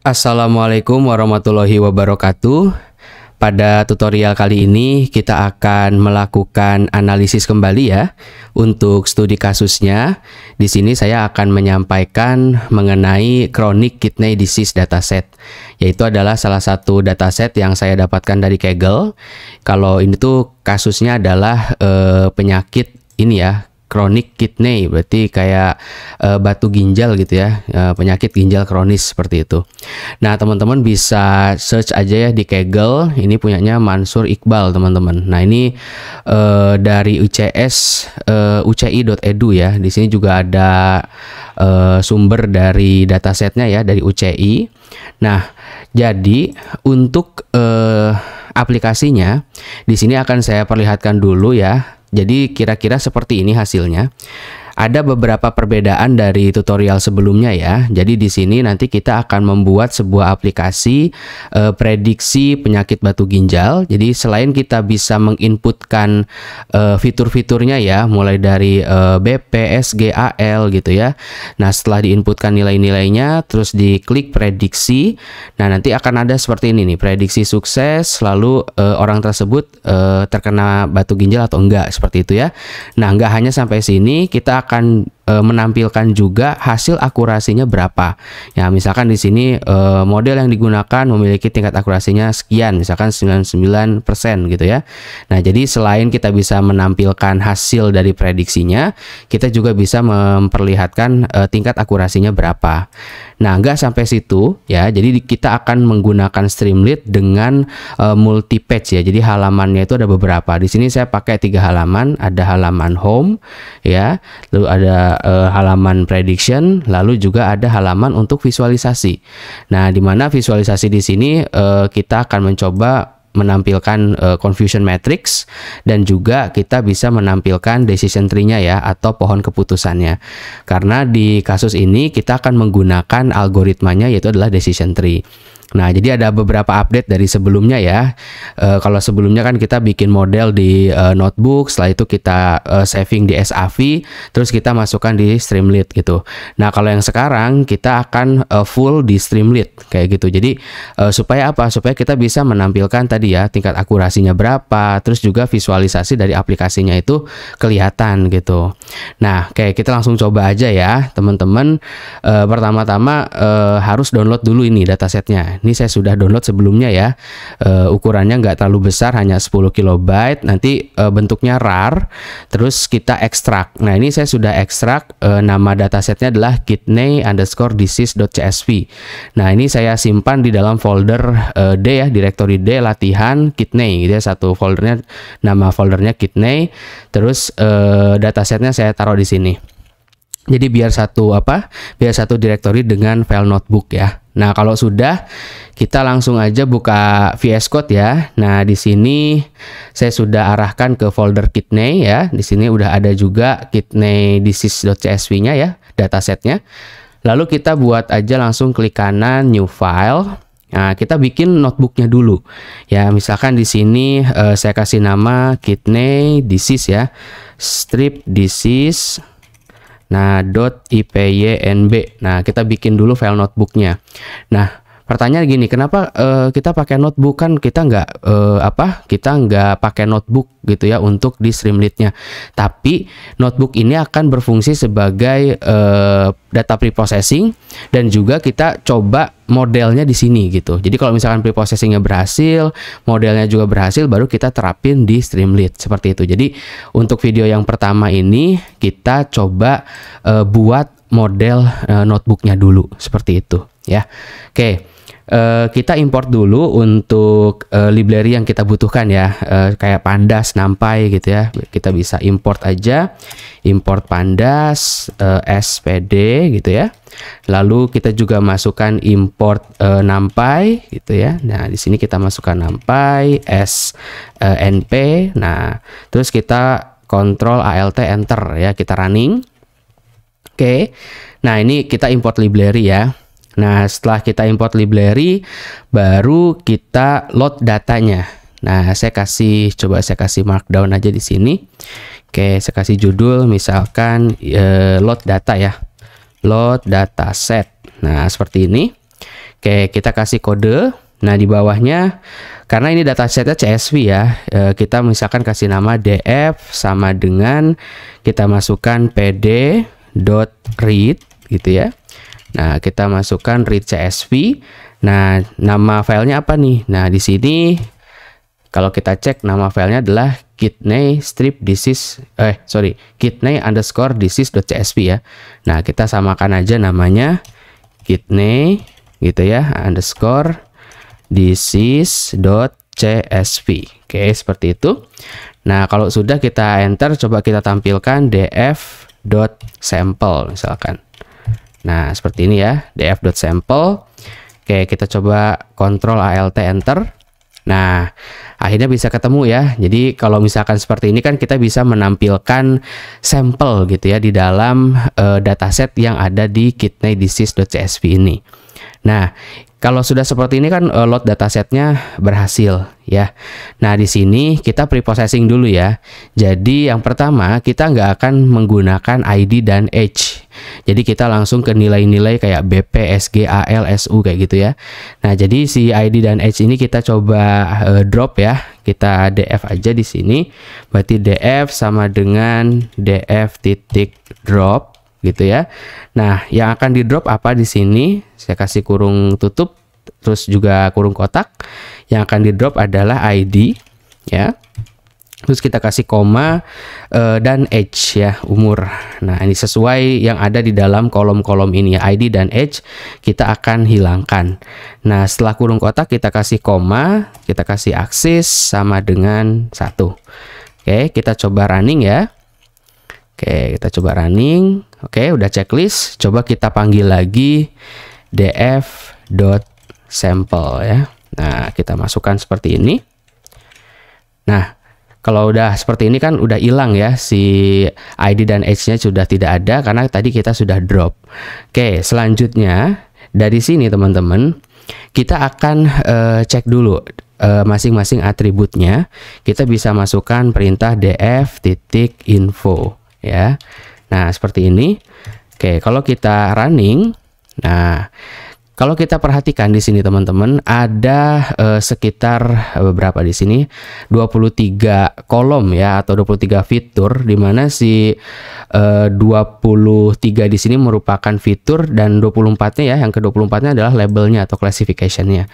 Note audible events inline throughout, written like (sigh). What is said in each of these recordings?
Assalamualaikum warahmatullahi wabarakatuh. Pada tutorial kali ini kita akan melakukan analisis kembali ya untuk studi kasusnya. Di sini saya akan menyampaikan mengenai chronic kidney disease dataset, yaitu adalah salah satu dataset yang saya dapatkan dari Kegel. Kalau ini tuh kasusnya adalah eh, penyakit ini ya chronic kidney berarti kayak e, batu ginjal gitu ya e, penyakit ginjal kronis seperti itu nah teman-teman bisa search aja ya di Kegel ini punyanya Mansur Iqbal teman-teman nah ini e, dari UCS e, uci.edu ya di sini juga ada e, sumber dari datasetnya ya dari UCI nah jadi untuk e, aplikasinya di sini akan saya perlihatkan dulu ya jadi kira-kira seperti ini hasilnya. Ada beberapa perbedaan dari tutorial sebelumnya ya. Jadi di sini nanti kita akan membuat sebuah aplikasi e, prediksi penyakit batu ginjal. Jadi selain kita bisa menginputkan e, fitur-fiturnya ya, mulai dari e, eh, BP, gitu ya. Nah, setelah diinputkan nilai-nilainya terus diklik prediksi. Nah, nanti akan ada seperti ini nih, prediksi sukses lalu e, orang tersebut e, terkena batu ginjal atau enggak seperti itu ya. Nah, enggak hanya sampai sini kita akan akan e, menampilkan juga hasil akurasinya berapa. Ya, misalkan di sini e, model yang digunakan memiliki tingkat akurasinya sekian, misalkan 99% gitu ya. Nah, jadi selain kita bisa menampilkan hasil dari prediksinya, kita juga bisa memperlihatkan e, tingkat akurasinya berapa. Nah, nggak sampai situ ya. Jadi kita akan menggunakan Streamlit dengan uh, eh, multi page ya. Jadi halamannya itu ada beberapa. Di sini saya pakai tiga halaman. Ada halaman home ya, lalu ada uh, halaman prediction, lalu juga ada halaman untuk visualisasi. Nah, di mana visualisasi di sini uh, kita akan mencoba menampilkan uh, confusion matrix dan juga kita bisa menampilkan decision tree-nya ya atau pohon keputusannya. Karena di kasus ini kita akan menggunakan algoritmanya yaitu adalah decision tree. Nah, jadi ada beberapa update dari sebelumnya ya. E, kalau sebelumnya kan kita bikin model di e, notebook, setelah itu kita e, saving di SAV, terus kita masukkan di Streamlit gitu. Nah, kalau yang sekarang kita akan e, full di Streamlit kayak gitu. Jadi e, supaya apa? Supaya kita bisa menampilkan tadi ya tingkat akurasinya berapa, terus juga visualisasi dari aplikasinya itu kelihatan gitu. Nah, kayak kita langsung coba aja ya, teman-teman. E, Pertama-tama e, harus download dulu ini datasetnya ini saya sudah download sebelumnya ya uh, ukurannya nggak terlalu besar hanya 10 kilobyte nanti uh, bentuknya rar terus kita ekstrak nah ini saya sudah ekstrak uh, nama datasetnya adalah kidney underscore disease.csv nah ini saya simpan di dalam folder uh, D ya directory D latihan kidney gitu ya satu foldernya nama foldernya kidney terus uh, datasetnya saya taruh di sini jadi biar satu apa? Biar satu direktori dengan file notebook ya. Nah, kalau sudah kita langsung aja buka VS Code ya. Nah, di sini saya sudah arahkan ke folder Kidney ya. Di sini udah ada juga kidney disease.csv-nya ya, datasetnya. Lalu kita buat aja langsung klik kanan new file. Nah, kita bikin notebooknya dulu. Ya, misalkan di sini eh, saya kasih nama kidney disease ya. Strip disease Nah, .ipynb. Nah, kita bikin dulu file notebooknya. Nah, pertanyaan gini kenapa uh, kita pakai notebook kan kita nggak uh, apa kita nggak pakai notebook gitu ya untuk di streamlitnya tapi notebook ini akan berfungsi sebagai uh, data preprocessing dan juga kita coba modelnya di sini gitu jadi kalau misalkan preprocessingnya berhasil modelnya juga berhasil baru kita terapin di streamlit seperti itu jadi untuk video yang pertama ini kita coba uh, buat model uh, notebooknya dulu seperti itu ya oke okay. Eh, kita import dulu untuk uh, library yang kita butuhkan ya uh, kayak pandas nampai gitu ya kita bisa import aja import pandas uh, spd gitu ya lalu kita juga masukkan import uh, nampai gitu ya nah di sini kita masukkan nampai snp uh, nah terus kita kontrol alt enter ya kita running oke okay. nah ini kita import library ya Nah, setelah kita import library, baru kita load datanya. Nah, saya kasih coba saya kasih markdown aja di sini. Oke, saya kasih judul misalkan e, load data ya. Load data set. Nah, seperti ini. Oke, kita kasih kode. Nah, di bawahnya karena ini data setnya CSV ya, e, kita misalkan kasih nama df sama dengan kita masukkan pd.read gitu ya. Nah, kita masukkan read CSV. Nah, nama filenya apa nih? Nah, di sini kalau kita cek nama filenya adalah kidney strip disease eh sorry kidney underscore disease.csv ya. Nah kita samakan aja namanya kidney gitu ya underscore disease.csv. Oke seperti itu. Nah kalau sudah kita enter coba kita tampilkan df misalkan. Nah, seperti ini ya, df.sample. Oke, kita coba kontrol alt enter. Nah, akhirnya bisa ketemu ya. Jadi kalau misalkan seperti ini kan kita bisa menampilkan sampel gitu ya di dalam uh, dataset yang ada di kidney disease.csv ini. Nah, kalau sudah seperti ini kan uh, load datasetnya berhasil ya. Nah di sini kita preprocessing dulu ya. Jadi yang pertama kita nggak akan menggunakan ID dan age jadi kita langsung ke nilai-nilai kayak BP, SG, AL, SU kayak gitu ya. Nah, jadi si ID dan H ini kita coba uh, drop ya. Kita DF aja di sini. Berarti DF sama dengan DF titik drop gitu ya. Nah, yang akan di drop apa di sini? Saya kasih kurung tutup terus juga kurung kotak. Yang akan di drop adalah ID ya terus kita kasih koma uh, dan age ya umur nah ini sesuai yang ada di dalam kolom-kolom ini ya ID dan age kita akan hilangkan nah setelah kurung kotak kita kasih koma kita kasih aksis sama dengan satu oke kita coba running ya oke kita coba running oke udah checklist coba kita panggil lagi df dot sample ya nah kita masukkan seperti ini nah kalau udah seperti ini kan udah hilang ya si ID dan age-nya sudah tidak ada karena tadi kita sudah drop. Oke, selanjutnya dari sini teman-teman kita akan uh, cek dulu eh, masing-masing uh, atributnya. Kita bisa masukkan perintah df titik info ya. Nah, seperti ini. Oke, kalau kita running nah kalau kita perhatikan di sini teman-teman, ada eh, sekitar beberapa eh, di sini 23 kolom ya atau 23 fitur di mana si eh, 23 di sini merupakan fitur dan 24-nya ya, yang ke-24-nya adalah labelnya atau classification-nya.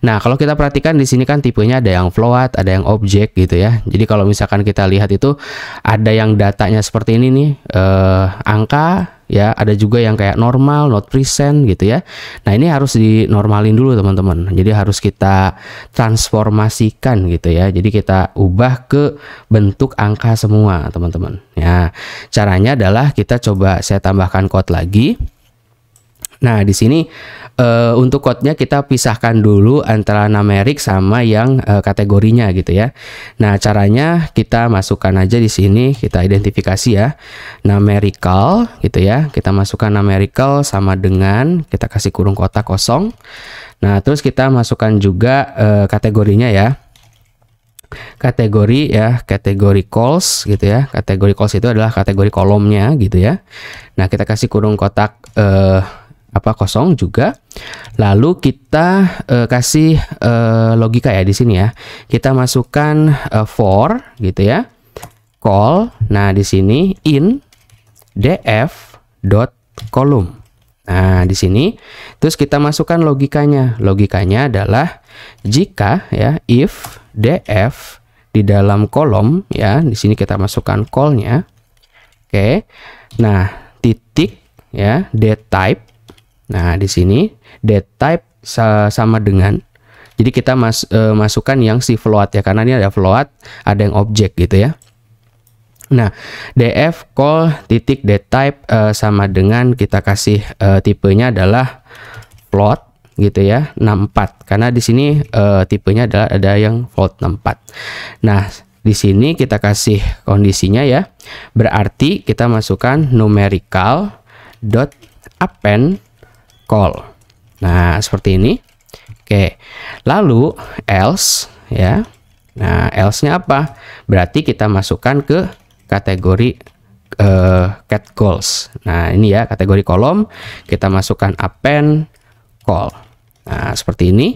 Nah, kalau kita perhatikan di sini kan tipenya ada yang float, ada yang object gitu ya. Jadi kalau misalkan kita lihat itu ada yang datanya seperti ini nih, eh, angka ya ada juga yang kayak normal not present gitu ya nah ini harus dinormalin dulu teman-teman jadi harus kita transformasikan gitu ya jadi kita ubah ke bentuk angka semua teman-teman ya caranya adalah kita coba saya tambahkan quote lagi Nah, di sini uh, untuk code kita pisahkan dulu antara numerik sama yang uh, kategorinya gitu ya. Nah, caranya kita masukkan aja di sini, kita identifikasi ya. Numerical gitu ya. Kita masukkan numerical sama dengan kita kasih kurung kotak kosong. Nah, terus kita masukkan juga uh, kategorinya ya kategori ya kategori calls gitu ya kategori calls itu adalah kategori kolomnya gitu ya nah kita kasih kurung kotak eh, apa kosong juga. Lalu kita uh, kasih uh, logika ya di sini ya. Kita masukkan uh, for gitu ya. call. Nah, di sini in df dot kolom. Nah, di sini terus kita masukkan logikanya. Logikanya adalah jika ya if df di dalam kolom ya, di sini kita masukkan call-nya. Oke. Nah, titik ya d type Nah, di sini date type sama dengan jadi kita mas, e, masukkan yang si float ya karena ini ada float, ada yang objek gitu ya. Nah, df call titik date type e, eh, sama dengan kita kasih e, tipenya adalah float gitu ya 64 karena di sini e, tipenya adalah ada yang float 64. Nah, di sini kita kasih kondisinya ya. Berarti kita masukkan numerical dot append call. Nah, seperti ini. Oke. Lalu else ya. Nah, else-nya apa? Berarti kita masukkan ke kategori uh, cat calls. Nah, ini ya kategori kolom kita masukkan append call. Nah, seperti ini.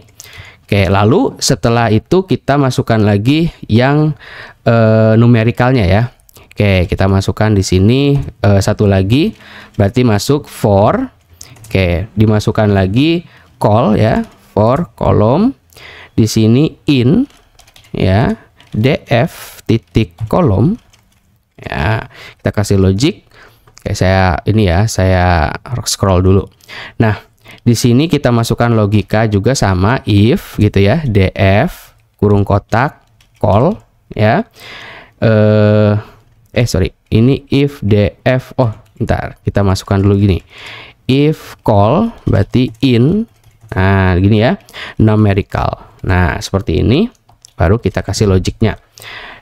Oke, lalu setelah itu kita masukkan lagi yang uh, eh, numerikalnya ya. Oke, kita masukkan di sini uh, satu lagi berarti masuk for Oke, dimasukkan lagi call ya for kolom di sini in ya df titik kolom ya kita kasih logic kayak saya ini ya saya scroll dulu nah di sini kita masukkan logika juga sama if gitu ya df kurung kotak call ya eh eh sorry ini if df oh ntar kita masukkan dulu gini if call berarti in nah gini ya numerical nah seperti ini baru kita kasih logiknya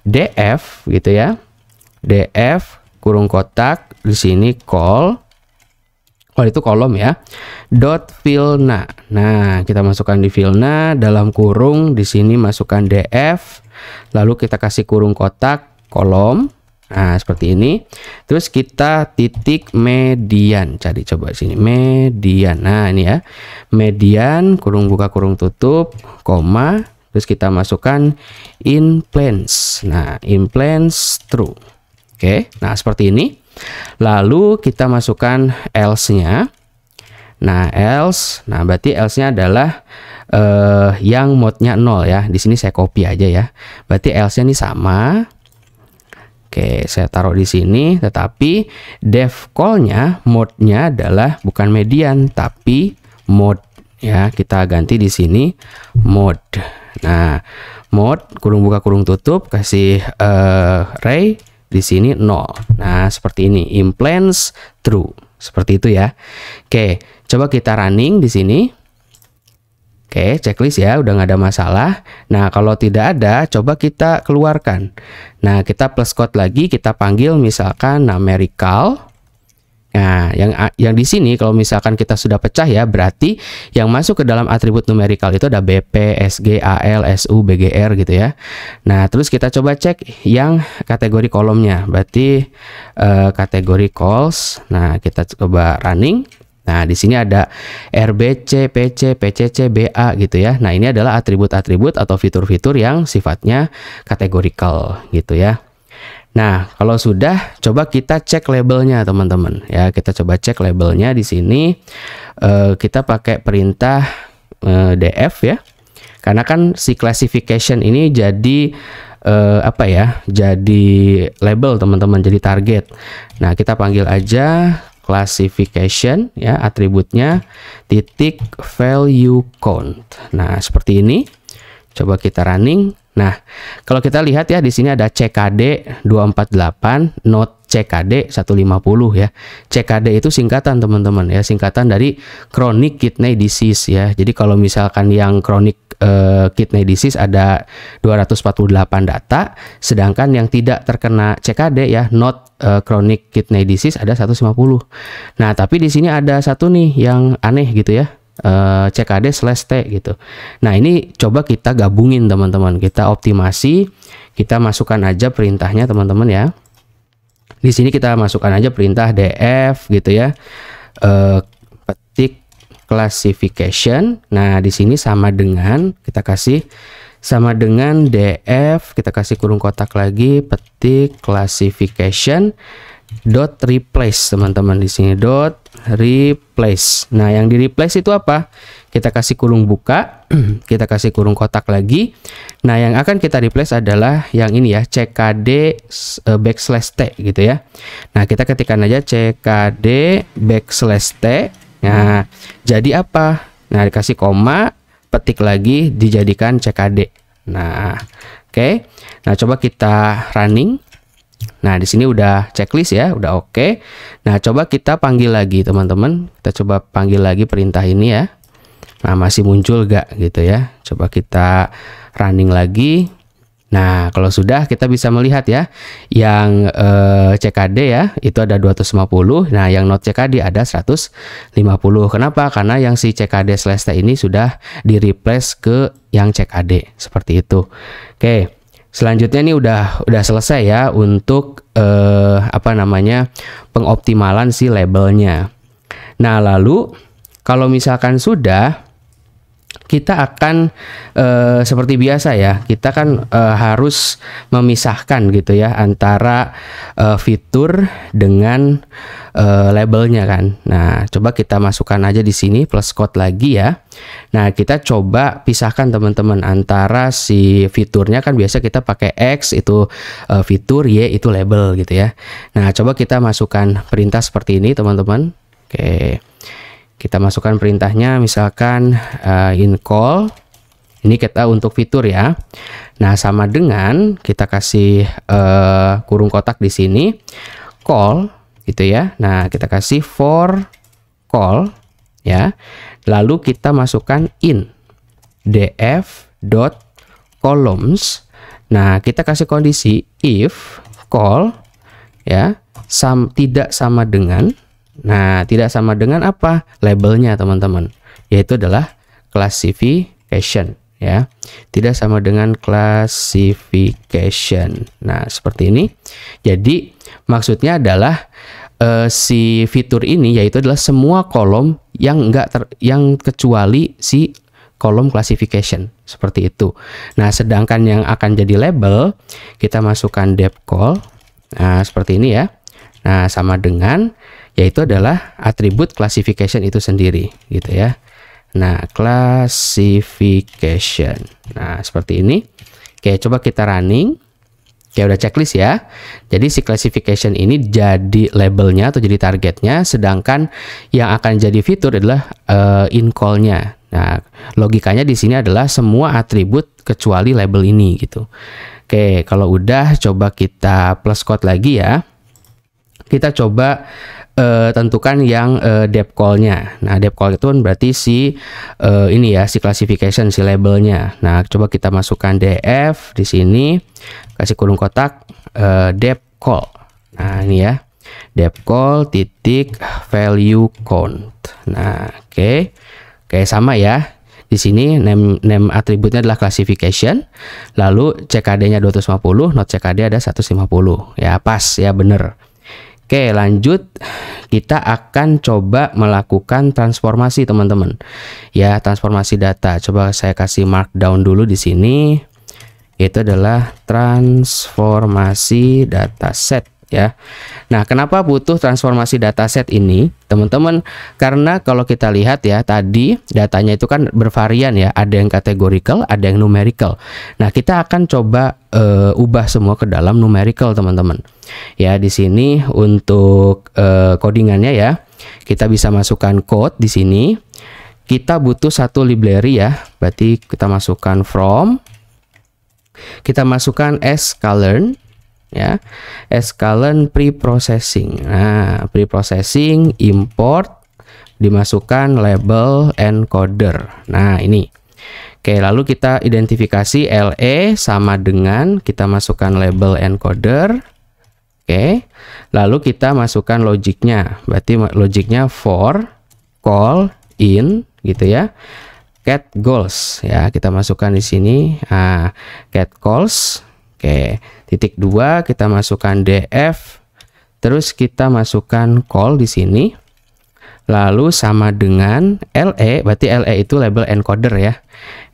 df gitu ya df kurung kotak di sini call Oh itu kolom ya. Dot filna Nah kita masukkan di filna dalam kurung di sini masukkan df lalu kita kasih kurung kotak kolom Nah, seperti ini. Terus kita titik median. Cari coba sini median. Nah, ini ya. Median kurung buka kurung tutup, koma, terus kita masukkan in plans. Nah, in plans true. Oke. Nah, seperti ini. Lalu kita masukkan else-nya. Nah, else. Nah, berarti else-nya adalah eh, yang mode-nya 0 ya. Di sini saya copy aja ya. Berarti else-nya ini sama Oke, saya taruh di sini, tetapi dev call-nya mode-nya adalah bukan median tapi mode ya. Kita ganti di sini mode. Nah, mode kurung buka kurung tutup kasih uh, eh, ray di sini 0. Nah, seperti ini implants true. Seperti itu ya. Oke, coba kita running di sini. Oke, checklist ya, udah nggak ada masalah. Nah, kalau tidak ada, coba kita keluarkan. Nah, kita plus code lagi, kita panggil misalkan numerical. Nah, yang yang di sini kalau misalkan kita sudah pecah ya, berarti yang masuk ke dalam atribut numerical itu ada BP, SG, AL, SU, BGR gitu ya. Nah, terus kita coba cek yang kategori kolomnya. Berarti eh, kategori calls. Nah, kita coba running. Nah, di sini ada RBC, PC, PCC, BA gitu ya. Nah, ini adalah atribut-atribut atau fitur-fitur yang sifatnya kategorikal gitu ya. Nah, kalau sudah coba kita cek labelnya teman-teman ya. Kita coba cek labelnya di sini E, kita pakai perintah e, eh, df ya. Karena kan si classification ini jadi e, apa ya? Jadi label teman-teman, jadi target. Nah, kita panggil aja classification ya atributnya titik value count. Nah, seperti ini. Coba kita running. Nah, kalau kita lihat ya di sini ada CKD 248 not CKD 150 ya. CKD itu singkatan teman-teman ya, singkatan dari chronic kidney disease ya. Jadi kalau misalkan yang chronic eh, kidney disease ada 248 data, sedangkan yang tidak terkena CKD ya, not eh, chronic kidney disease ada 150. Nah, tapi di sini ada satu nih yang aneh gitu ya. Eh, CKD slash T gitu. Nah ini coba kita gabungin teman-teman. Kita optimasi, kita masukkan aja perintahnya teman-teman ya di sini kita masukkan aja perintah df gitu ya e, petik classification nah di sini sama dengan kita kasih sama dengan df kita kasih kurung kotak lagi petik classification dot replace teman-teman di sini dot replace nah yang di replace itu apa kita kasih kurung buka (clears throat) kita kasih kurung kotak lagi Nah, yang akan kita replace adalah yang ini ya, CKD eh, backslash T gitu ya. Nah, kita ketikkan aja CKD backslash T. Nah, jadi apa? Nah, dikasih koma, petik lagi, dijadikan CKD. Nah, oke. Okay. Nah, coba kita running. Nah, di sini udah checklist ya, udah oke. Okay. Nah, coba kita panggil lagi, teman-teman. Kita coba panggil lagi perintah ini ya. Nah, masih muncul gak gitu ya. Coba kita running lagi. Nah, kalau sudah kita bisa melihat ya, yang eh, CKD ya, itu ada 250. Nah, yang not CKD ada 150. Kenapa? Karena yang si CKD selesai ini sudah di-replace ke yang CKD, seperti itu. Oke, selanjutnya ini udah udah selesai ya untuk eh, apa namanya pengoptimalan si labelnya. Nah, lalu kalau misalkan sudah kita akan uh, seperti biasa ya kita kan uh, harus memisahkan gitu ya antara uh, fitur dengan uh, labelnya kan nah coba kita masukkan aja di sini plus code lagi ya nah kita coba pisahkan teman-teman antara si fiturnya kan biasa kita pakai X itu uh, fitur Y itu label gitu ya nah coba kita masukkan perintah seperti ini teman-teman oke okay kita masukkan perintahnya misalkan uh, in call ini kita untuk fitur ya nah sama dengan kita kasih uh, kurung kotak di sini call gitu ya nah kita kasih for call ya lalu kita masukkan in df dot columns nah kita kasih kondisi if call ya sam tidak sama dengan Nah, tidak sama dengan apa? Labelnya, teman-teman. Yaitu adalah classification, ya. Tidak sama dengan classification. Nah, seperti ini. Jadi, maksudnya adalah uh, si fitur ini yaitu adalah semua kolom yang enggak ter, yang kecuali si kolom classification seperti itu. Nah, sedangkan yang akan jadi label kita masukkan depth call. Nah, seperti ini ya. Nah, sama dengan yaitu adalah atribut classification itu sendiri gitu ya. Nah, classification. Nah, seperti ini. Oke, coba kita running. Oke, udah checklist ya. Jadi si classification ini jadi labelnya atau jadi targetnya, sedangkan yang akan jadi fitur adalah uh, eh, in call-nya. Nah, logikanya di sini adalah semua atribut kecuali label ini gitu. Oke, kalau udah coba kita plus code lagi ya. Kita coba uh, tentukan yang uh, depth call-nya. Nah, depth call itu kan berarti si uh, ini ya, si classification, si labelnya. Nah, coba kita masukkan df di sini, kasih kurung kotak uh, depth call. Nah, ini ya. Depth call titik value count. Nah, oke. Okay. Oke, okay, sama ya. Di sini name name atributnya adalah classification, lalu CKD-nya 250, not CKD ada 150. Ya, pas ya bener. Oke, lanjut kita akan coba melakukan transformasi teman-teman. Ya, transformasi data. Coba saya kasih markdown dulu di sini. Itu adalah transformasi data set ya. Nah, kenapa butuh transformasi dataset ini, teman-teman? Karena kalau kita lihat ya tadi datanya itu kan bervarian ya, ada yang kategorikal, ada yang numerical. Nah, kita akan coba uh, ubah semua ke dalam numerical, teman-teman. Ya, di sini untuk uh, codingannya ya, kita bisa masukkan code di sini. Kita butuh satu library ya, berarti kita masukkan from kita masukkan s color ya pre preprocessing nah preprocessing import dimasukkan label encoder nah ini Oke, lalu kita identifikasi LE sama dengan kita masukkan label encoder. Oke, lalu kita masukkan logiknya. Berarti logiknya for call in gitu ya. Cat goals ya, kita masukkan di sini. Ah, cat calls. Oke, titik 2 kita masukkan df terus kita masukkan call di sini lalu sama dengan le berarti le itu label encoder ya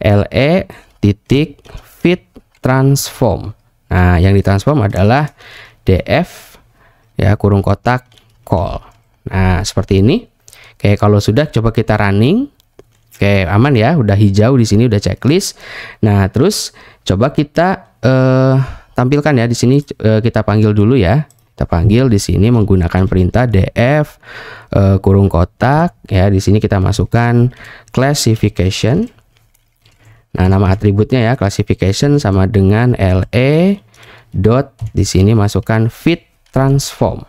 le titik fit transform nah yang ditransform adalah df ya kurung kotak call nah seperti ini Oke, kalau sudah coba kita running. Oke, aman ya, udah hijau di sini udah checklist. Nah, terus coba kita eh uh, tampilkan ya di sini e, kita panggil dulu ya kita panggil di sini menggunakan perintah df e, eh, kurung kotak ya di sini kita masukkan classification nah nama atributnya ya classification sama dengan le dot di sini masukkan fit transform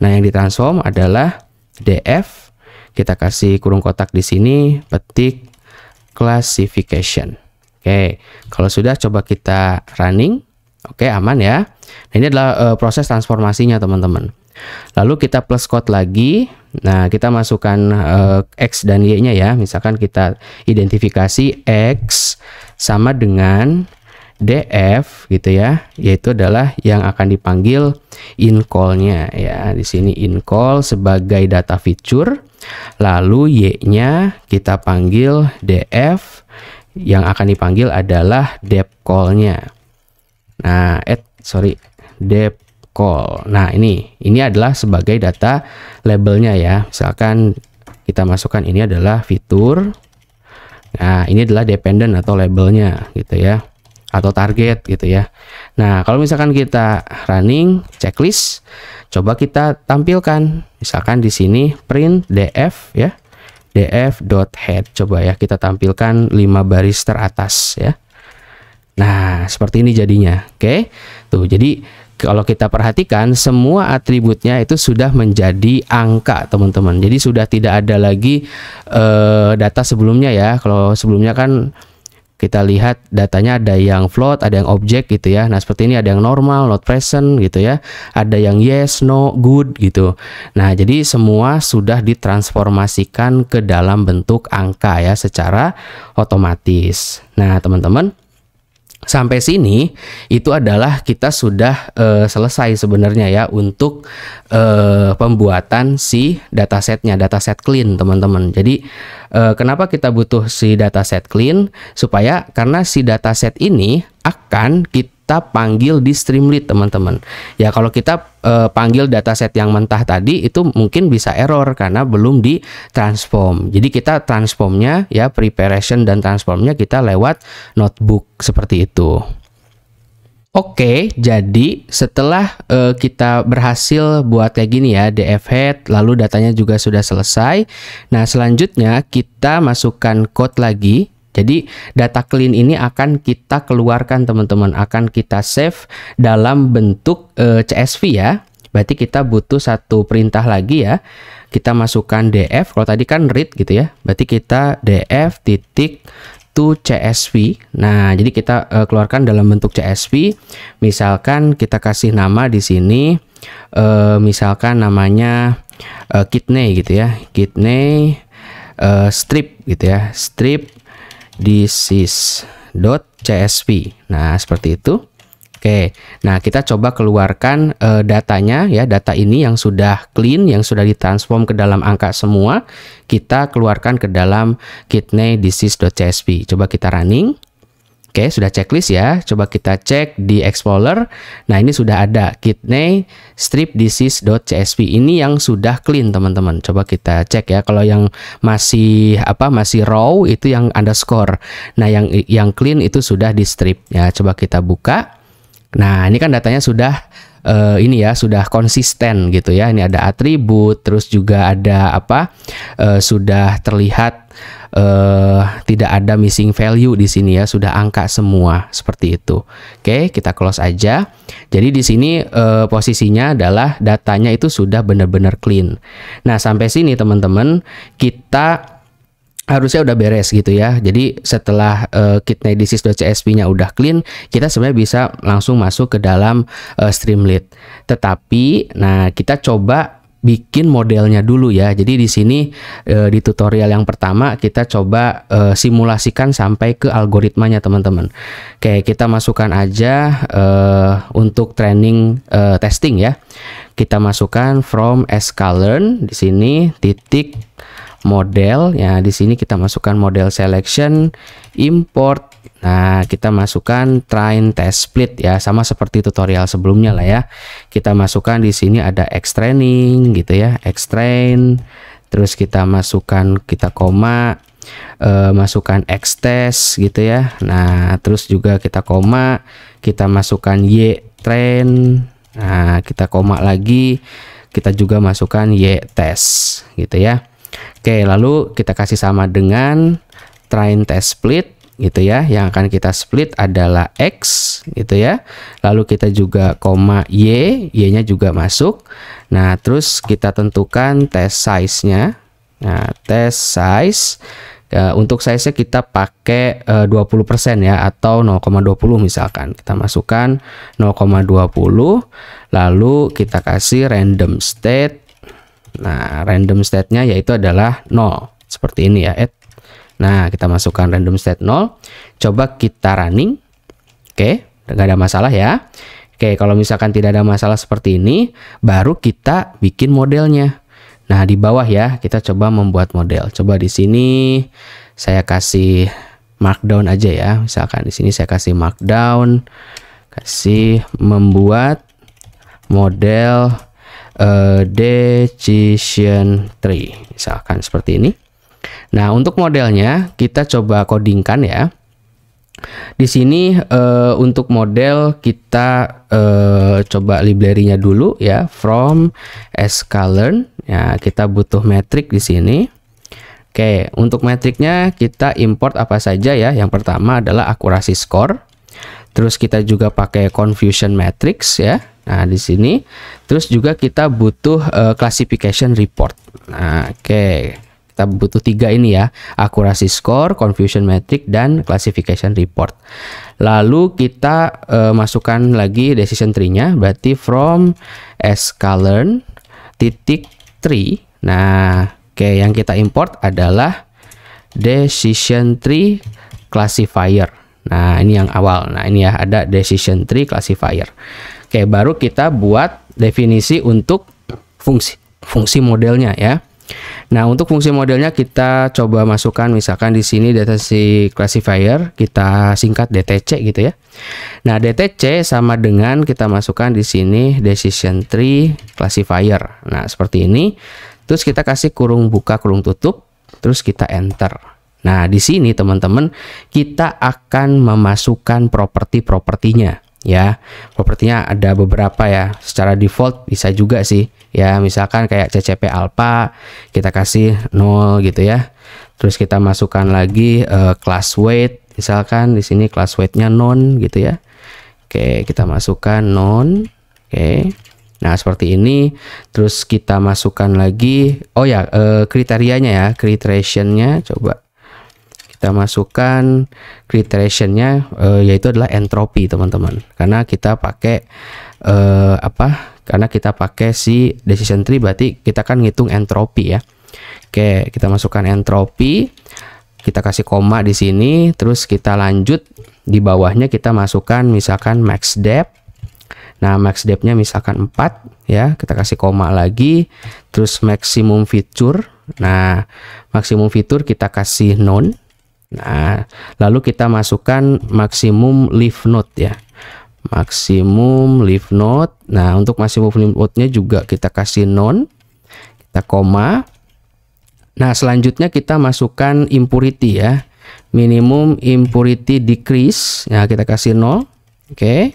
nah yang ditransform adalah df kita kasih kurung kotak di sini petik classification oke kalau sudah coba kita running Oke, aman ya. Nah, ini adalah uh, proses transformasinya, teman-teman. Lalu kita plus code lagi. Nah, kita masukkan uh, X dan Y-nya ya. Misalkan kita identifikasi X sama dengan DF gitu ya, yaitu adalah yang akan dipanggil in call-nya ya. Di sini in call sebagai data feature. Lalu Y-nya kita panggil DF yang akan dipanggil adalah dep call-nya nah at sorry dep call nah ini ini adalah sebagai data labelnya ya misalkan kita masukkan ini adalah fitur nah ini adalah dependent atau labelnya gitu ya atau target gitu ya nah kalau misalkan kita running checklist coba kita tampilkan misalkan di sini print df ya df.head coba ya kita tampilkan 5 baris teratas ya Nah, seperti ini jadinya. Oke. Okay? Tuh, jadi kalau kita perhatikan semua atributnya itu sudah menjadi angka, teman-teman. Jadi sudah tidak ada lagi uh, data sebelumnya ya. Kalau sebelumnya kan kita lihat datanya ada yang float, ada yang objek gitu ya. Nah, seperti ini ada yang normal, not present gitu ya. Ada yang yes, no, good gitu. Nah, jadi semua sudah ditransformasikan ke dalam bentuk angka ya secara otomatis. Nah, teman-teman, sampai sini itu adalah kita sudah uh, selesai sebenarnya ya untuk uh, pembuatan si datasetnya dataset clean teman-teman jadi uh, kenapa kita butuh si dataset clean supaya karena si dataset ini akan kita kita panggil di Streamlit teman-teman. Ya kalau kita eh, panggil dataset yang mentah tadi itu mungkin bisa error karena belum di transform. Jadi kita transformnya ya preparation dan transformnya kita lewat notebook seperti itu. Oke, okay, jadi setelah uh, kita berhasil buat kayak gini ya, DF head, lalu datanya juga sudah selesai. Nah, selanjutnya kita masukkan code lagi jadi data clean ini akan kita keluarkan teman-teman, akan kita save dalam bentuk e, eh, CSV ya. Berarti kita butuh satu perintah lagi ya. Kita masukkan df, kalau tadi kan read gitu ya. Berarti kita df titik to CSV. Nah, jadi kita e, keluarkan dalam bentuk CSV. Misalkan kita kasih nama di sini e, misalkan namanya e, kidney gitu ya. Kidney e, strip gitu ya. Strip this is csv nah seperti itu Oke, nah kita coba keluarkan uh, datanya ya, data ini yang sudah clean, yang sudah ditransform ke dalam angka semua, kita keluarkan ke dalam kidney disease.csv. Coba kita running. Oke, sudah checklist ya. Coba kita cek di Explorer. Nah, ini sudah ada kidney strip disease.csv. Ini yang sudah clean, teman-teman. Coba kita cek ya. Kalau yang masih apa masih raw itu yang underscore. Nah, yang yang clean itu sudah di strip ya. Coba kita buka. Nah, ini kan datanya sudah uh, ini ya sudah konsisten gitu ya. Ini ada atribut, terus juga ada apa? Uh, sudah terlihat uh, tidak ada missing value di sini ya, sudah angka semua seperti itu. Oke, kita close aja. Jadi di sini uh, posisinya adalah datanya itu sudah benar-benar clean. Nah, sampai sini teman-teman kita harusnya udah beres gitu ya. Jadi setelah uh, eh, kidney disease.csv-nya udah clean, kita sebenarnya bisa langsung masuk ke dalam uh, Streamlit. Tetapi nah kita coba bikin modelnya dulu ya. Jadi di sini e, di tutorial yang pertama kita coba e, simulasikan sampai ke algoritmanya teman-teman. Oke, kita masukkan aja e, untuk training e, testing ya. Kita masukkan from sklearn di sini titik model ya di sini kita masukkan model selection import Nah, kita masukkan train test split ya, sama seperti tutorial sebelumnya lah ya. Kita masukkan di sini ada X training gitu ya, X train. Terus kita masukkan kita koma eh, masukkan X test gitu ya. Nah, terus juga kita koma, kita masukkan Y train. Nah, kita koma lagi, kita juga masukkan Y test gitu ya. Oke, lalu kita kasih sama dengan train test split gitu ya. Yang akan kita split adalah X gitu ya. Lalu kita juga koma Y, Y-nya juga masuk. Nah, terus kita tentukan test size-nya. Nah, test size eh, untuk size-nya kita pakai eh, uh, 20% ya atau 0,20 misalkan. Kita masukkan 0,20 lalu kita kasih random state Nah, random state-nya yaitu adalah 0. Seperti ini ya, Ed. Nah, kita masukkan random state 0. Coba kita running. Oke, nggak ada masalah ya. Oke, kalau misalkan tidak ada masalah seperti ini, baru kita bikin modelnya. Nah, di bawah ya, kita coba membuat model. Coba di sini saya kasih markdown aja ya. Misalkan di sini saya kasih markdown, kasih membuat model Eh, decision tree misalkan seperti ini nah untuk modelnya kita coba codingkan ya di sini uh, untuk model kita uh, coba library-nya dulu ya from sklearn ya kita butuh metrik di sini Oke, untuk metriknya kita import apa saja ya. Yang pertama adalah akurasi score. Terus kita juga pakai confusion matrix ya. Nah, di sini terus juga kita butuh uh, classification report. Nah, oke. Okay. Kita butuh tiga ini ya, akurasi skor, confusion metric dan classification report. Lalu kita e, masukkan lagi decision tree-nya, berarti from sklearn titik tree. Nah, oke, okay, yang kita import adalah decision tree classifier. Nah, ini yang awal. Nah, ini ya ada decision tree classifier. Oke, baru kita buat definisi untuk fungsi fungsi modelnya ya. Nah, untuk fungsi modelnya kita coba masukkan misalkan di sini data si classifier, kita singkat DTC gitu ya. Nah, DTC sama dengan kita masukkan di sini decision tree classifier. Nah, seperti ini. Terus kita kasih kurung buka, kurung tutup, terus kita enter. Nah, di sini teman-teman kita akan memasukkan properti-propertinya ya propertinya ada beberapa ya secara default bisa juga sih ya misalkan kayak CCP alpha kita kasih 0 gitu ya terus kita masukkan lagi uh, class weight misalkan di sini class weightnya non gitu ya oke kita masukkan non oke nah seperti ini terus kita masukkan lagi oh ya uh, kriterianya ya kriterianya coba kita masukkan creationnya e, yaitu adalah entropi teman-teman karena kita pakai e, apa karena kita pakai si decision tree berarti kita kan ngitung entropi ya oke kita masukkan entropi kita kasih koma di sini terus kita lanjut di bawahnya kita masukkan misalkan max depth Nah, max depthnya misalkan 4 ya, kita kasih koma lagi, terus maximum feature. Nah, maximum fitur kita kasih none Nah, lalu kita masukkan maksimum leaf node ya. Maksimum leaf node. Nah, untuk maksimum leaf node-nya juga kita kasih non. Kita koma. Nah, selanjutnya kita masukkan impurity ya. Minimum impurity decrease. Nah, kita kasih 0. Oke.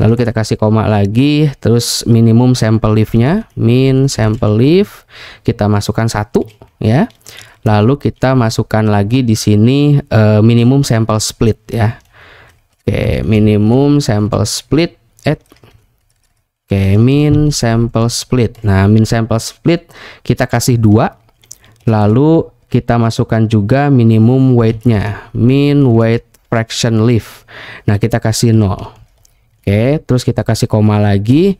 Lalu kita kasih koma lagi, terus minimum sample leaf-nya, min sample leaf kita masukkan satu ya. Lalu kita masukkan lagi di sini uh, minimum sampel split ya. Oke, minimum sampel split at Oke, min sampel split. Nah, min sampel split kita kasih dua. Lalu kita masukkan juga minimum weightnya, min weight fraction leaf. Nah, kita kasih nol Oke, terus kita kasih koma lagi,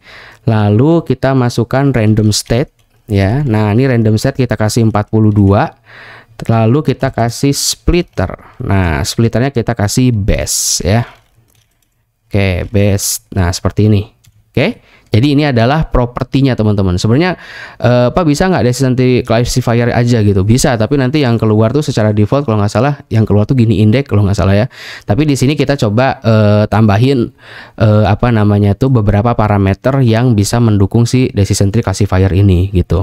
lalu kita masukkan random state ya. Nah, ini random set kita kasih 42. Lalu kita kasih splitter. Nah, splitternya kita kasih base ya. Oke, base. Nah, seperti ini. Oke. Jadi ini adalah propertinya teman-teman. Sebenarnya eh, apa bisa nggak desis nanti classifier aja gitu? Bisa, tapi nanti yang keluar tuh secara default kalau nggak salah yang keluar tuh gini indeks kalau nggak salah ya. Tapi di sini kita coba eh, tambahin eh, apa namanya tuh beberapa parameter yang bisa mendukung si decision tree classifier ini gitu.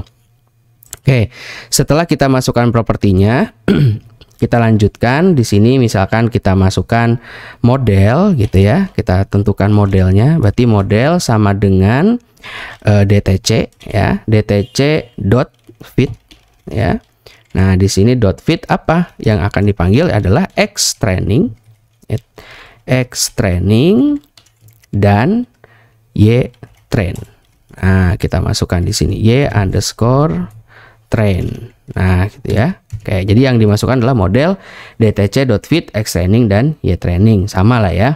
Oke, setelah kita masukkan propertinya, (clears throat) Kita lanjutkan di sini misalkan kita masukkan model gitu ya. Kita tentukan modelnya. Berarti model sama dengan uh, eh, DTC ya, DTC dot fit ya. Nah, di sini dot fit apa? Yang akan dipanggil adalah X training X training dan Y train. Nah, kita masukkan di sini Y underscore train. Nah, gitu ya. Oke, jadi yang dimasukkan adalah model dtc.fit, xtraining dan ytraining. Sama lah ya.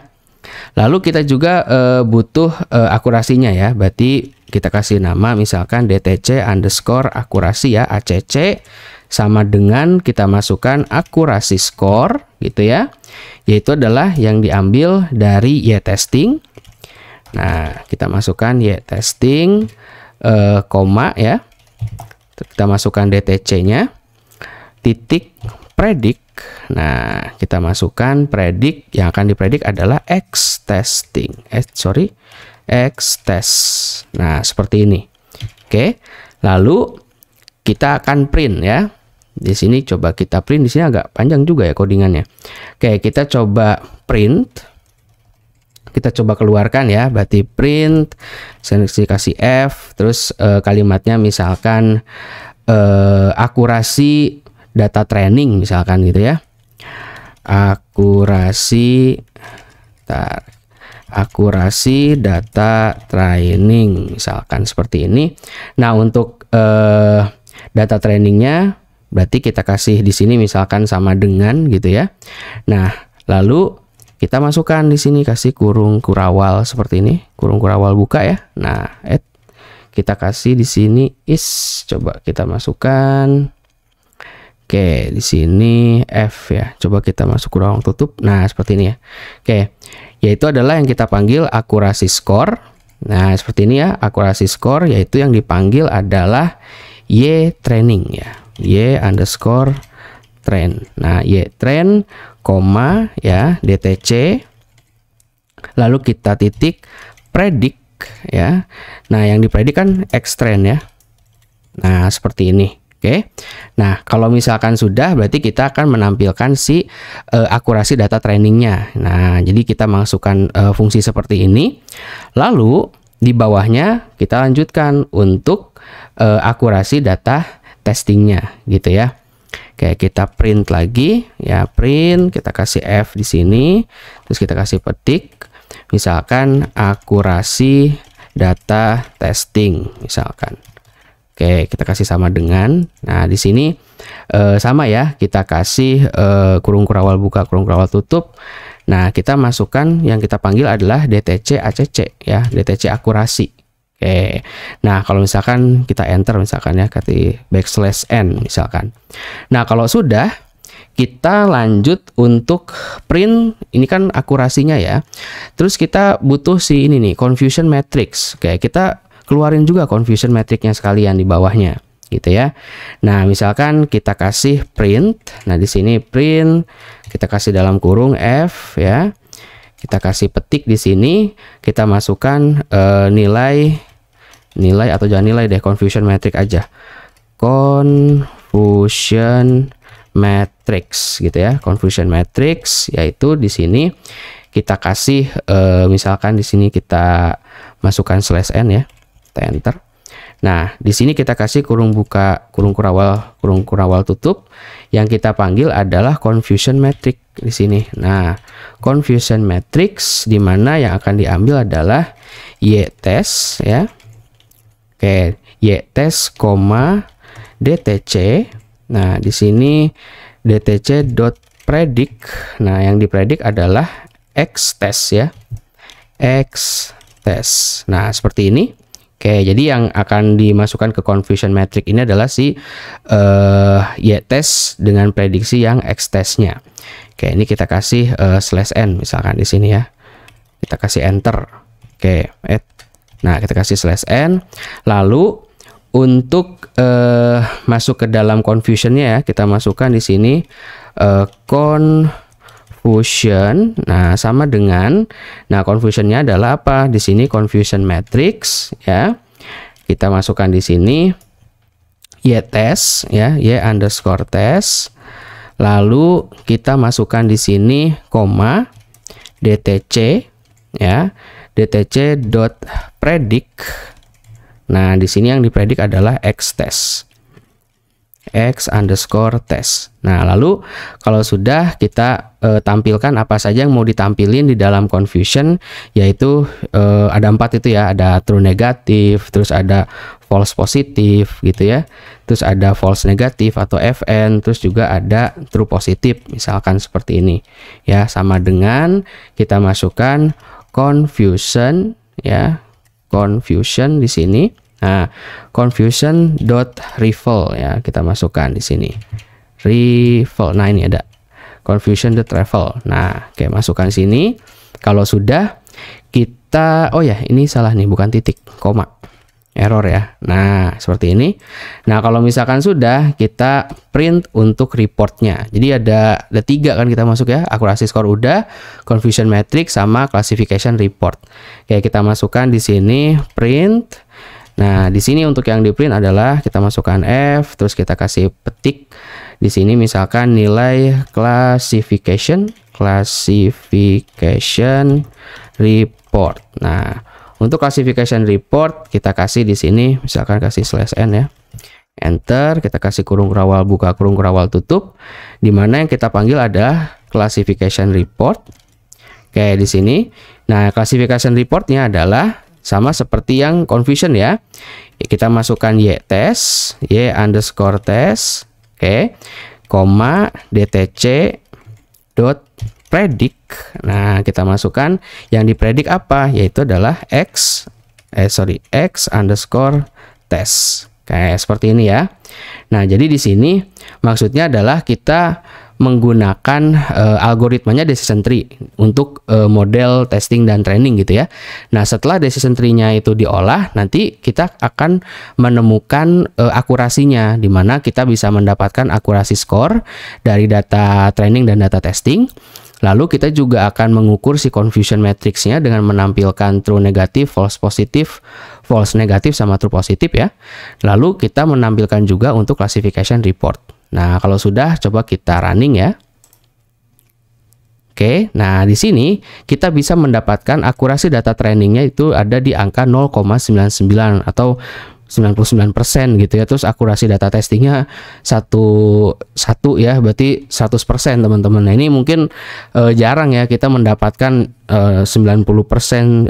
Lalu kita juga e, butuh e, akurasinya ya. Berarti kita kasih nama misalkan dtc underscore akurasi ya, acc sama dengan kita masukkan akurasi score gitu ya. Yaitu adalah yang diambil dari ytesting. testing. Nah, kita masukkan ytesting, testing eh, e, koma ya. Kita masukkan dtc-nya titik predik. Nah, kita masukkan predik yang akan dipredik adalah X testing. Eh, sorry, X test. Nah, seperti ini. Oke, lalu kita akan print ya. Di sini coba kita print. Di sini agak panjang juga ya codingannya. Oke, kita coba print. Kita coba keluarkan ya, berarti print, seleksi kasih F, terus e, kalimatnya misalkan e, akurasi data training misalkan gitu ya akurasi tar, akurasi data training misalkan seperti ini nah untuk eh, data trainingnya berarti kita kasih di sini misalkan sama dengan gitu ya nah lalu kita masukkan di sini kasih kurung kurawal seperti ini kurung kurawal buka ya nah et kita kasih di sini is coba kita masukkan Oke, di sini F ya. Coba kita masuk ke ruang tutup. Nah, seperti ini ya. Oke, yaitu adalah yang kita panggil akurasi skor. Nah, seperti ini ya, akurasi skor yaitu yang dipanggil adalah Y training ya. Y underscore trend. Nah, Y trend, koma ya, DTC. Lalu kita titik predik ya. Nah, yang dipredik kan X trend ya. Nah, seperti ini. Oke. Okay? Nah, kalau misalkan sudah berarti kita akan menampilkan si uh, akurasi data trainingnya. Nah, jadi kita masukkan uh, fungsi seperti ini. Lalu di bawahnya kita lanjutkan untuk uh, akurasi data testingnya gitu ya. Oke, okay, kita print lagi ya, print, kita kasih F di sini, terus kita kasih petik misalkan akurasi data testing misalkan. Oke, kita kasih sama dengan. Nah, di sini e, sama ya, kita kasih e, kurung kurawal buka, kurung kurawal tutup. Nah, kita masukkan yang kita panggil adalah DTC ACC ya, DTC akurasi. Oke. Nah, kalau misalkan kita enter misalkan ya, kati backslash n misalkan. Nah, kalau sudah kita lanjut untuk print ini kan akurasinya ya terus kita butuh si ini nih confusion matrix oke kita keluarin juga confusion matrixnya sekalian di bawahnya gitu ya. Nah, misalkan kita kasih print. Nah, di sini print kita kasih dalam kurung F ya. Kita kasih petik di sini, kita masukkan uh, nilai nilai atau jangan nilai deh confusion matrix aja. Confusion matrix gitu ya. Confusion matrix yaitu di sini kita kasih uh, misalkan di sini kita masukkan slash n ya kita enter nah di sini kita kasih kurung buka kurung kurawal kurung kurawal tutup yang kita panggil adalah confusion matrix di sini nah confusion matrix di mana yang akan diambil adalah y test ya oke y test koma dtc nah di sini dtc dot predict nah yang dipredik adalah x test ya X test. Nah, seperti ini. Oke, jadi yang akan dimasukkan ke confusion metric ini adalah si uh, y test dengan prediksi yang x testnya. Oke, ini kita kasih uh, slash n misalkan di sini ya. Kita kasih enter. Oke, et. Nah, kita kasih slash n. Lalu untuk uh, masuk ke dalam confusionnya ya, kita masukkan di sini uh, con confusion. Nah, sama dengan nah confusionnya adalah apa? Di sini confusion matrix ya. Kita masukkan di sini y test ya, y underscore test. Lalu kita masukkan di sini koma dtc ya, dtc dot predict. Nah, di sini yang dipredik adalah x test x underscore test. Nah, lalu kalau sudah kita e, tampilkan apa saja yang mau ditampilin di dalam confusion, yaitu e, ada empat itu ya, ada true negatif, terus ada false positif gitu ya, terus ada false negatif atau fn, terus juga ada true positif, misalkan seperti ini. Ya, sama dengan kita masukkan confusion ya, confusion di sini Nah, confusion.rival ya, kita masukkan di sini. Rival. Nah, ini ada confusion the travel Nah, oke masukkan sini. Kalau sudah kita oh ya, ini salah nih, bukan titik, koma. Error ya. Nah, seperti ini. Nah, kalau misalkan sudah, kita print untuk reportnya. Jadi ada ada tiga kan kita masuk ya, akurasi skor udah, confusion matrix sama classification report. Oke, kita masukkan di sini print Nah, di sini untuk yang di print adalah kita masukkan F, terus kita kasih petik. Di sini misalkan nilai classification, classification report. Nah, untuk classification report kita kasih di sini misalkan kasih slash n ya. Enter, kita kasih kurung kurawal buka, kurung kurawal tutup. Di mana yang kita panggil ada classification report. Oke, di sini. Nah, classification reportnya adalah sama seperti yang confusion ya. Kita masukkan y test, y underscore test, oke, okay, koma dtc dot predik. Nah, kita masukkan yang dipredik apa? Yaitu adalah x, eh sorry, x underscore test. Kayak seperti ini ya. Nah, jadi di sini maksudnya adalah kita menggunakan uh, algoritmanya decision tree untuk uh, model testing dan training gitu ya. Nah, setelah decision tree-nya itu diolah, nanti kita akan menemukan uh, akurasinya di mana kita bisa mendapatkan akurasi skor dari data training dan data testing. Lalu kita juga akan mengukur si confusion matrixnya dengan menampilkan true negatif, false positif, false negatif sama true positif ya. Lalu kita menampilkan juga untuk classification report. Nah, kalau sudah coba kita running ya. Oke, nah di sini kita bisa mendapatkan akurasi data trainingnya itu ada di angka 0,99 atau 99% gitu ya. Terus akurasi data testingnya 1 1 ya, berarti 100% teman-teman. Nah, ini mungkin e, jarang ya kita mendapatkan e, eh, 90%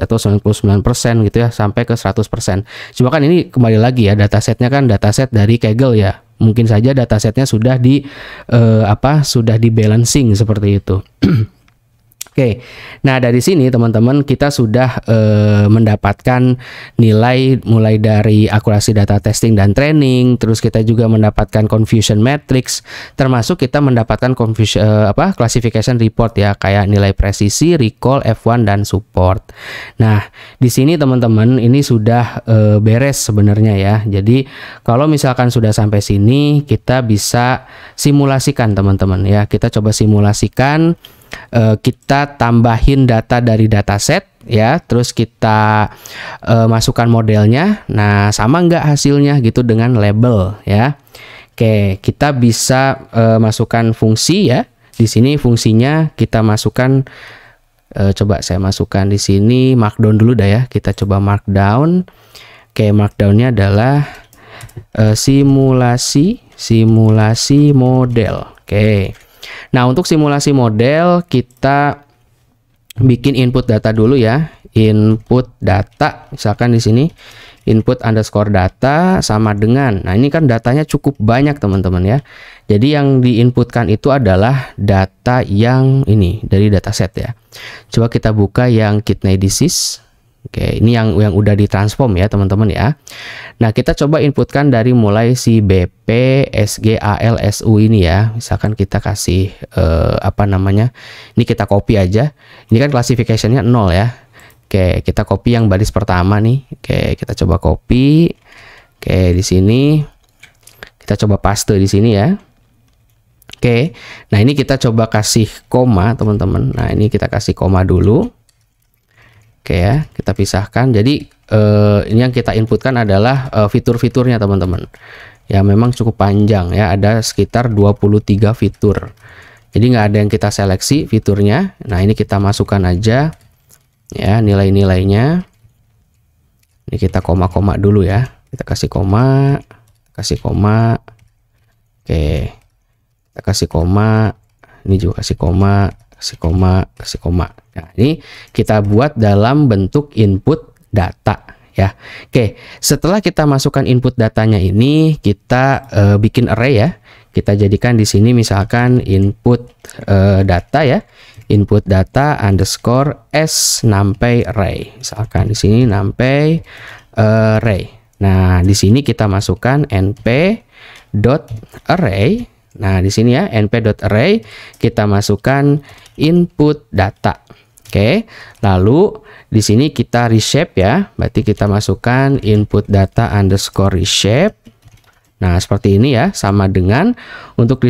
atau 99% gitu ya sampai ke 100%. Cuma kan ini kembali lagi ya datasetnya kan dataset dari Kaggle ya mungkin saja datasetnya sudah di uh, apa sudah di balancing seperti itu (clears throat) Oke, nah dari sini teman-teman kita sudah e, mendapatkan nilai mulai dari akurasi data testing dan training, terus kita juga mendapatkan confusion matrix, termasuk kita mendapatkan confusion e, eh, apa classification report ya kayak nilai presisi, recall, F1 dan support. Nah di sini teman-teman ini sudah e, beres sebenarnya ya. Jadi kalau misalkan sudah sampai sini kita bisa simulasikan teman-teman ya. Kita coba simulasikan uh, kita tambahin data dari dataset ya terus kita e, masukkan modelnya nah sama nggak hasilnya gitu dengan label ya oke kita bisa e, masukkan fungsi ya di sini fungsinya kita masukkan e, coba saya masukkan di sini markdown dulu dah ya kita coba markdown oke markdownnya adalah uh, simulasi simulasi model oke Nah, untuk simulasi model kita bikin input data dulu ya. Input data, misalkan di sini input underscore data sama dengan. Nah, ini kan datanya cukup banyak teman-teman ya. Jadi yang diinputkan itu adalah data yang ini dari dataset ya. Coba kita buka yang kidney disease. Oke, ini yang yang udah ditransform ya teman-teman ya. Nah, kita coba inputkan dari mulai si BP, SG, ini ya. Misalkan kita kasih eh, apa namanya? Ini kita copy aja. Ini kan classification-nya 0 ya. Oke, kita copy yang baris pertama nih. Oke, kita coba copy. Oke, di sini kita coba paste di sini ya. Oke. Nah, ini kita coba kasih koma, teman-teman. Nah, ini kita kasih koma dulu. Oke ya, kita pisahkan. Jadi eh, ini yang kita inputkan adalah eh, fitur-fiturnya teman-teman. Ya memang cukup panjang ya, ada sekitar 23 fitur. Jadi nggak ada yang kita seleksi fiturnya. Nah ini kita masukkan aja ya nilai-nilainya. Ini kita koma-koma dulu ya. Kita kasih koma, kasih koma. Oke, kita kasih koma. Ini juga kasih koma kasih koma, kasih koma. Nah, ini kita buat dalam bentuk input data ya. Oke, setelah kita masukkan input datanya ini, kita uh, bikin array ya. Kita jadikan di sini misalkan input uh, data ya. Input data underscore s nampai array. Misalkan di sini nampai uh, array. Nah, di sini kita masukkan np dot array Nah, di sini ya np.array kita masukkan input data. Oke. Lalu di sini kita reshape ya. Berarti kita masukkan input data underscore reshape. Nah, seperti ini ya, sama dengan untuk e,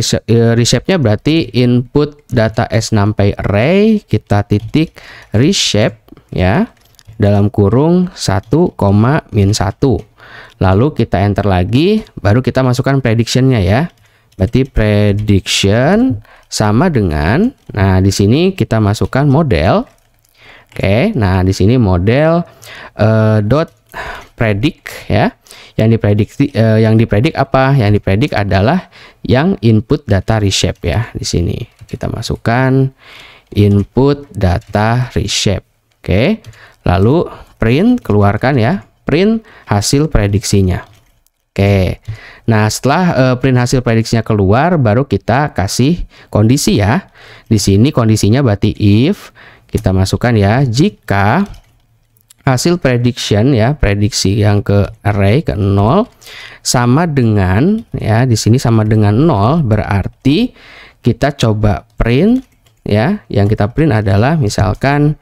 reshape-nya berarti input data s 6 array kita titik reshape ya dalam kurung 1, min 1. Lalu kita enter lagi, baru kita masukkan prediction-nya ya. Berarti prediction sama dengan nah di sini kita masukkan model. Oke, nah di sini model uh, dot predik ya. Yang diprediksi uh, yang dipredik apa? Yang dipredik adalah yang input data reshape ya di sini. Kita masukkan input data reshape. Oke. Lalu print keluarkan ya, print hasil prediksinya. Oke, nah setelah uh, print hasil prediksinya keluar, baru kita kasih kondisi ya. Di sini kondisinya berarti if kita masukkan ya, jika hasil prediction ya, prediksi yang ke array ke 0 sama dengan ya, di sini sama dengan 0 berarti kita coba print ya, yang kita print adalah misalkan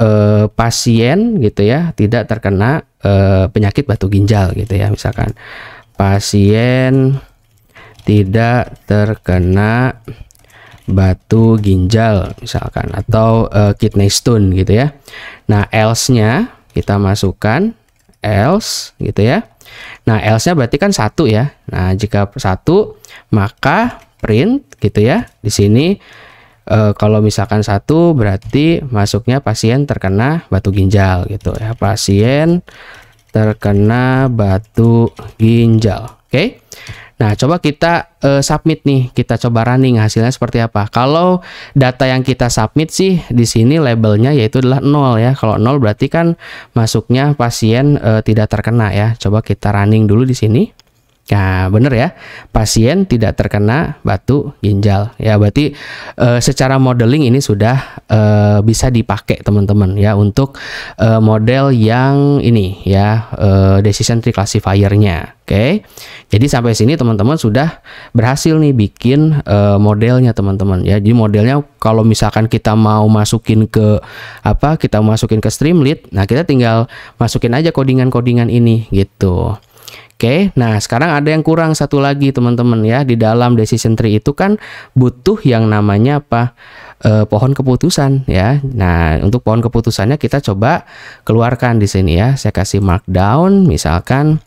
eh, pasien gitu ya tidak terkena eh, penyakit batu ginjal gitu ya misalkan pasien tidak terkena batu ginjal misalkan atau eh, kidney stone gitu ya. Nah, else-nya kita masukkan else gitu ya. Nah, else-nya berarti kan satu ya. Nah, jika satu maka print gitu ya. Di sini e, kalau misalkan satu berarti masuknya pasien terkena batu ginjal gitu ya pasien terkena batu ginjal oke okay? nah coba kita uh, submit nih kita coba running hasilnya seperti apa kalau data yang kita submit sih di sini labelnya yaitu adalah nol ya kalau nol berarti kan masuknya pasien uh, tidak terkena ya coba kita running dulu di sini Nah, bener ya. Pasien tidak terkena batu ginjal. Ya, berarti e, secara modeling ini sudah e, bisa dipakai teman-teman ya untuk e, model yang ini ya, e, decision tree classifier-nya. Oke. Okay? Jadi sampai sini teman-teman sudah berhasil nih bikin e, modelnya teman-teman ya. Jadi modelnya kalau misalkan kita mau masukin ke apa? Kita masukin ke Streamlit. Nah, kita tinggal masukin aja codingan-codingan ini gitu. Oke, nah sekarang ada yang kurang satu lagi teman-teman ya di dalam decision tree itu kan butuh yang namanya apa e, pohon keputusan ya. Nah untuk pohon keputusannya kita coba keluarkan di sini ya. Saya kasih markdown misalkan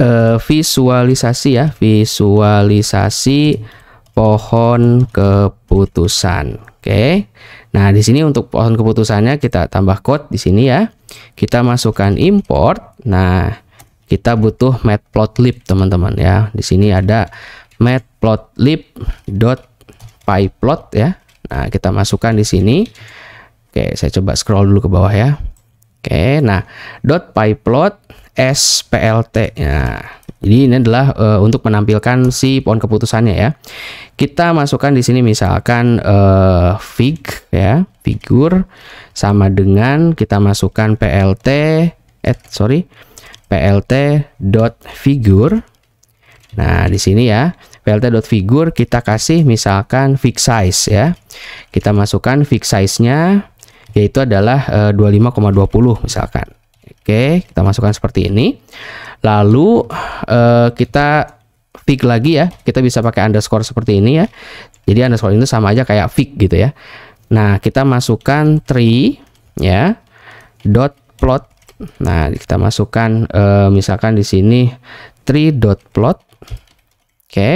e, visualisasi ya visualisasi pohon keputusan. Oke. Nah, di sini untuk pohon keputusannya kita tambah code di sini ya. Kita masukkan import. Nah, kita butuh matplotlib teman-teman ya. Di sini ada matplotlib.pyplot ya. Nah, kita masukkan di sini. Oke, saya coba scroll dulu ke bawah ya. Oke, nah .pyplot splt. Nah, jadi ini adalah e, untuk menampilkan si pohon keputusannya ya. Kita masukkan di sini misalkan e, fig ya, figur sama dengan kita masukkan plt eh sorry plt.figure. Nah, di sini ya, plt.figure kita kasih misalkan fix size ya. Kita masukkan fix size-nya yaitu adalah e, eh, 25,20 misalkan. Oke, kita masukkan seperti ini. Lalu e, kita fix lagi ya. Kita bisa pakai underscore seperti ini ya. Jadi underscore itu sama aja kayak fix gitu ya. Nah, kita masukkan tree ya dot plot Nah, kita masukkan uh, misalkan di sini tree dot plot. Oke. Okay.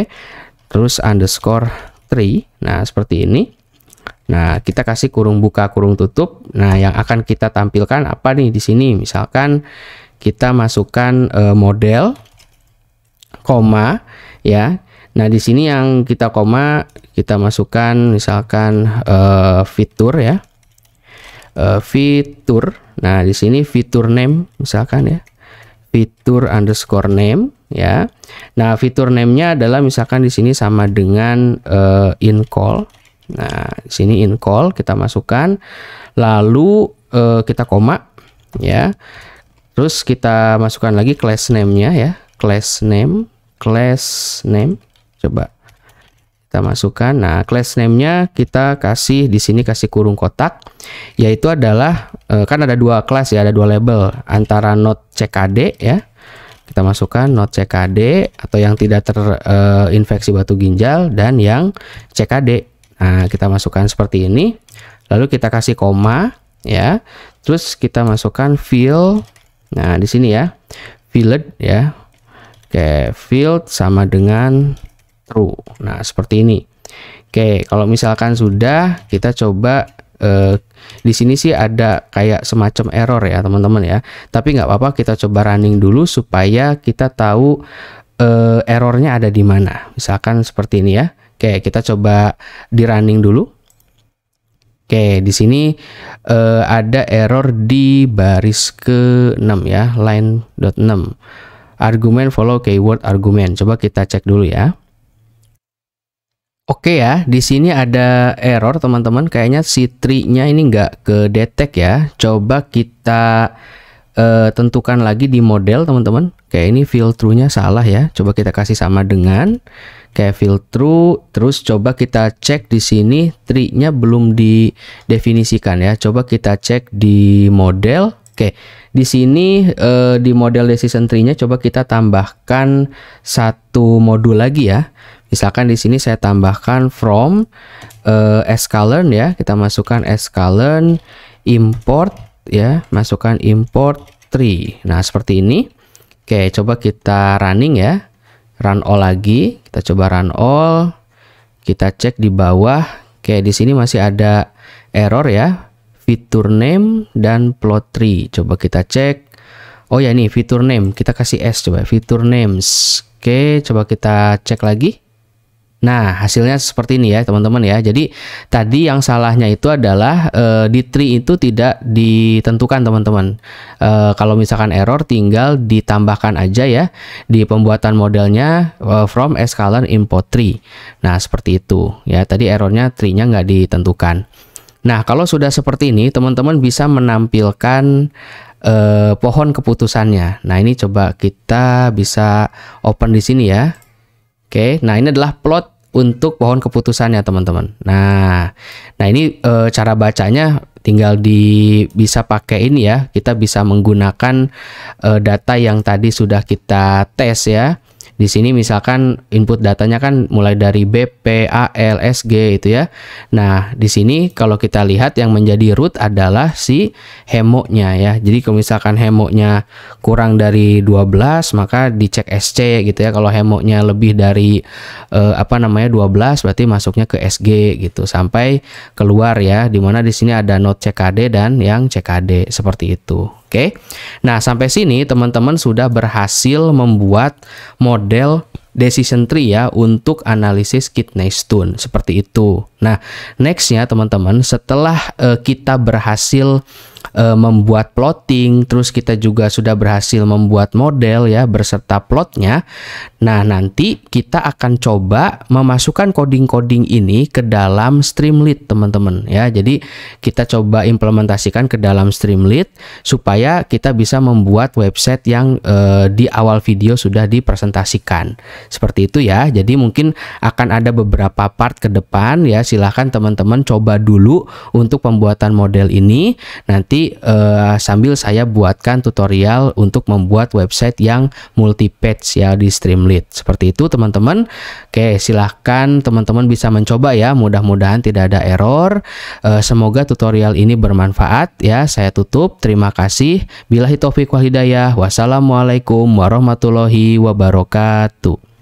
Terus underscore tree. Nah, seperti ini. Nah, kita kasih kurung buka, kurung tutup. Nah, yang akan kita tampilkan apa nih di sini? Misalkan kita masukkan uh, model koma ya. Nah, di sini yang kita koma kita masukkan misalkan uh, fitur ya uh, fitur. Nah, di sini fitur name misalkan ya. Fitur underscore name ya. Nah, fitur name-nya adalah misalkan di sini sama dengan uh, in call. Nah, di sini in call kita masukkan lalu uh, kita koma ya. Terus kita masukkan lagi class name-nya ya. Class name, class name. Coba kita masukkan. Nah, class name-nya kita kasih di sini kasih kurung kotak yaitu adalah eh, kan ada dua kelas ya, ada dua label antara not CKD ya. Kita masukkan not CKD atau yang tidak terinfeksi eh, batu ginjal dan yang CKD. Nah, kita masukkan seperti ini. Lalu kita kasih koma ya. Terus kita masukkan fill. Nah, di sini ya. Field ya. Oke, field sama dengan true. Nah, seperti ini. Oke, kalau misalkan sudah, kita coba eh, di sini sih ada kayak semacam error ya, teman-teman ya. Tapi nggak apa-apa, kita coba running dulu supaya kita tahu eh, errornya ada di mana. Misalkan seperti ini ya. Oke, kita coba di running dulu. Oke, di sini eh, ada error di baris ke-6 ya, line.6. Argumen follow keyword argumen. Coba kita cek dulu ya. Oke ya, di sini ada error teman-teman. Kayaknya si tree-nya ini nggak ke detect ya. Coba kita uh, tentukan lagi di model teman-teman. Kayak ini filtrunya salah ya. Coba kita kasih sama dengan kayak filter. Terus coba kita cek di sini tree-nya belum didefinisikan ya. Coba kita cek di model. Oke, di sini uh, di model decision tree-nya coba kita tambahkan satu modul lagi ya. Misalkan di sini saya tambahkan from uh, eh, sklearn ya, kita masukkan sklearn import ya, masukkan import tree. Nah, seperti ini. Oke, coba kita running ya. Run all lagi, kita coba run all. Kita cek di bawah. Oke, di sini masih ada error ya. Fitur name dan plot tree. Coba kita cek. Oh ya ini fitur name, kita kasih S coba, ya. fitur names. Oke, coba kita cek lagi. Nah, hasilnya seperti ini ya, teman-teman ya. Jadi, tadi yang salahnya itu adalah e, di tree itu tidak ditentukan, teman-teman. E, kalau misalkan error tinggal ditambahkan aja ya di pembuatan modelnya e, from escalon import tree. Nah, seperti itu ya. Tadi errornya tree-nya nggak ditentukan. Nah, kalau sudah seperti ini, teman-teman bisa menampilkan eh, pohon keputusannya. Nah, ini coba kita bisa open di sini ya. Oke, nah ini adalah plot untuk pohon keputusannya teman-teman. Nah, nah ini e, cara bacanya tinggal di bisa pakai ini ya. Kita bisa menggunakan e, data yang tadi sudah kita tes ya. Di sini misalkan input datanya kan mulai dari B P A L S G itu ya. Nah, di sini kalau kita lihat yang menjadi root adalah si hemoknya ya. Jadi kalau misalkan hemoknya kurang dari 12 maka dicek SC gitu ya. Kalau hemoknya lebih dari eh, apa namanya 12 berarti masuknya ke SG gitu sampai keluar ya. Dimana di sini ada node CKD dan yang CKD seperti itu. Oke. Nah, sampai sini teman-teman sudah berhasil membuat model decision tree ya untuk analisis Kidney Stone seperti itu. Nah, nextnya teman-teman setelah uh, kita berhasil e, membuat plotting, terus kita juga sudah berhasil membuat model ya berserta plotnya. Nah, nanti kita akan coba memasukkan coding-coding ini ke dalam Streamlit, teman-teman ya. Jadi, kita coba implementasikan ke dalam Streamlit supaya kita bisa membuat website yang e, di awal video sudah dipresentasikan. Seperti itu ya. Jadi, mungkin akan ada beberapa part ke depan ya. Silahkan teman-teman coba dulu untuk pembuatan model ini. Nanti uh, sambil saya buatkan tutorial untuk membuat website yang multi page ya di Streamlit. Seperti itu teman-teman. Oke, silahkan teman-teman bisa mencoba ya. Mudah-mudahan tidak ada error. Uh, semoga tutorial ini bermanfaat ya. Saya tutup. Terima kasih. Bila hitofiq wal hidayah. Wassalamualaikum warahmatullahi wabarakatuh.